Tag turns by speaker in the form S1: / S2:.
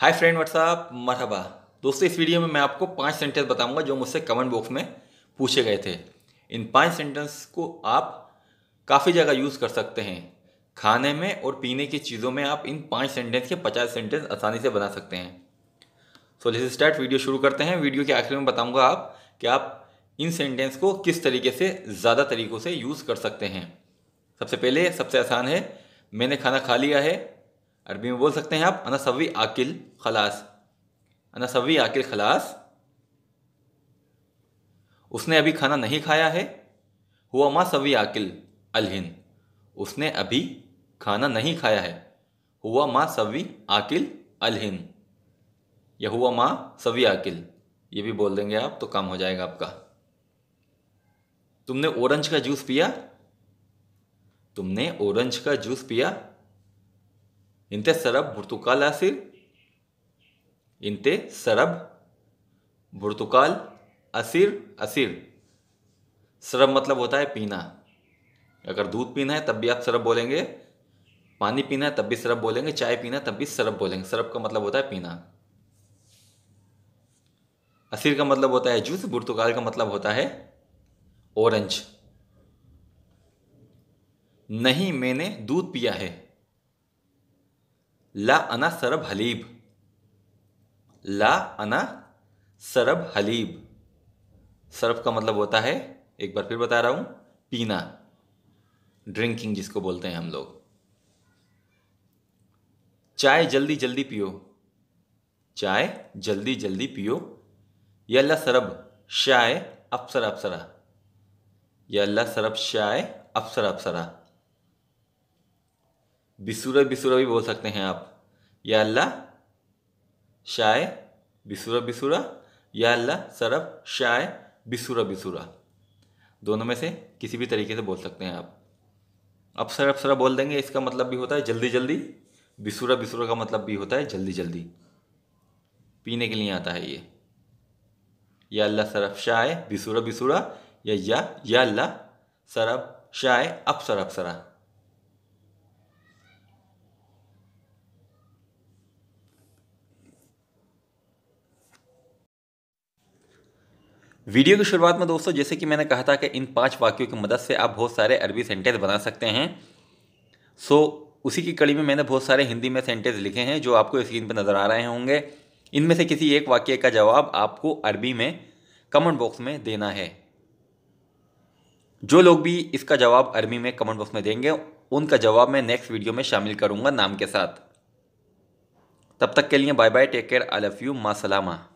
S1: hi friend WhatsApp मरहबा दोस्तों इस वीडियो में मैं आपको पांच सेंटेंस बताऊंगा जो मुझसे कमेंट बॉक्स में पूछे गए थे इन पांच सेंटेंस को आप काफ़ी जगह यूज़ कर सकते हैं खाने में और पीने की चीज़ों में आप इन पांच सेंटेंस के पचास सेंटेंस आसानी से बना सकते हैं सो लेट्स स्टार्ट वीडियो शुरू करते हैं वीडियो के आखिर में बताऊँगा आप कि आप इन सेंटेंस को किस तरीके से ज़्यादा तरीक़ों से यूज़ कर सकते हैं सबसे पहले सबसे आसान है मैंने खाना खा लिया है अरबी में बोल सकते हैं आप अना सवी आकिल खलास अना सवी आकिल खलास उसने अभी खाना नहीं खाया है हुआ माँ सवी आकिल अलहिन उसने अभी खाना नहीं खाया है हुआ माँ सवी आकिल अलहिन यह हुआ माँ सवी आकिल ये भी बोल देंगे आप तो काम हो जाएगा आपका तुमने ऑरेंज का जूस पिया तुमने ऑरेंज का जूस पिया इंते सरब भुर्तुकाल असिर इंते सरब भुर्तुकाल असिर असिर सरब मतलब होता है पीना अगर दूध पीना है तब भी आप सरब बोलेंगे पानी पीना है तब भी सरब बोलेंगे चाय पीना है तब भी सरब बोलेंगे सरब का मतलब होता है पीना असिर का मतलब होता है जूस भुर्तुकाल का मतलब होता है ऑरेंज नहीं मैंने दूध पिया है ला अना सरब हलीब ला अना सरब हलीब सरब का मतलब होता है एक बार फिर बता रहा हूं पीना ड्रिंकिंग जिसको बोलते हैं हम लोग चाय जल्दी जल्दी पियो चाय जल्दी जल्दी पियो यल्ला सरब शाय अप्सरा अप्सरा यल्ला सरब शाय अप्सरा अप्सरा बिसुरा बिसुरा भी बोल सकते हैं आप या अल्लाह शाय बिसुरा बिसुरा या अल्लाह सरब शाय बिसुरा बिसुरा दोनों में से किसी भी तरीके से बोल सकते हैं आप अपसर सरा बोल देंगे इसका मतलब भी होता है जल्दी जल्दी बिसुरा बिसुरा का मतलब भी होता है जल्दी जल्दी पीने के लिए आता है ये या अल्लाह सरफ शाय बिसुरा बिसुरा या या या अल्लाह सरब शाय अपसर सरा वीडियो की शुरुआत में दोस्तों जैसे कि मैंने कहा था कि इन पांच वाक्यों की मदद से आप बहुत सारे अरबी सेंटेंस बना सकते हैं सो so, उसी की कड़ी में मैंने बहुत सारे हिंदी में सेंटेंस लिखे हैं जो आपको स्क्रीन पर नज़र आ रहे होंगे इनमें से किसी एक वाक्य का जवाब आपको अरबी में कमेंट बॉक्स में देना है जो लोग भी इसका जवाब अरबी में कमेंट बॉक्स में देंगे उनका जवाब मैं नेक्स्ट वीडियो में शामिल करूँगा नाम के साथ तब तक के लिए bye bye take care I love you मा सलामा